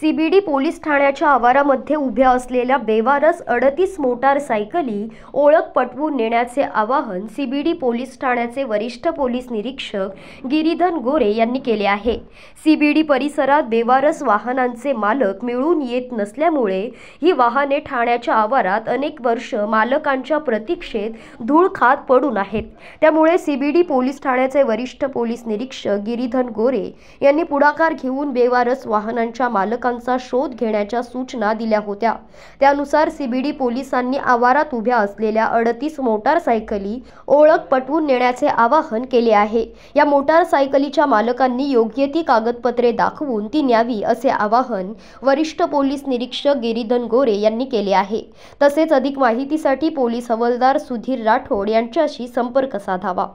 CBD police ठाण्याच्या आवारामध्ये उभ्या असलेल्या बेवारस अडतीस मोटारसायकली ओळख पटवून नेण्याचे आवाहन सीबीडी पोलीस ठाण्याचे वरिष्ठ पोलीस निरीक्षक गिरीधन गोरे यांनी केले आहे सीबीडी परिसरात बेवारस वाहनांचे मालक मिळून येत नसल्यामुळे ही वाहने ठाण्याच्या आवारात अनेक वर्ष मालकांच्या प्रतीक्षेत धूळ खात पडून आहेत त्यामुळे सीबीडी पोलीस ठाण्याचे वरिष्ठ पोलीस निरीक्षक गिरीधन गोरे यांनी पुढाकार घेऊन बेवारस वाहनांच्या मालक मालकांचा शोध घेण्याच्या सूचना दिल्या होत्या त्यानुसार सीबीडी पोलिसांनी आवारात उभ्या असलेल्या अडतीस मोटारसायकली ओळख पटवून नेण्याचे आवाहन केले आहे या मोटारसायकलीच्या मालकांनी योग्य ती कागदपत्रे दाखवून ती न्यावी असे आवाहन वरिष्ठ पोलीस निरीक्षक गिरीधन गोरे यांनी केले आहे तसेच अधिक माहितीसाठी पोलीस हवालदार सुधीर राठोड यांच्याशी संपर्क साधावा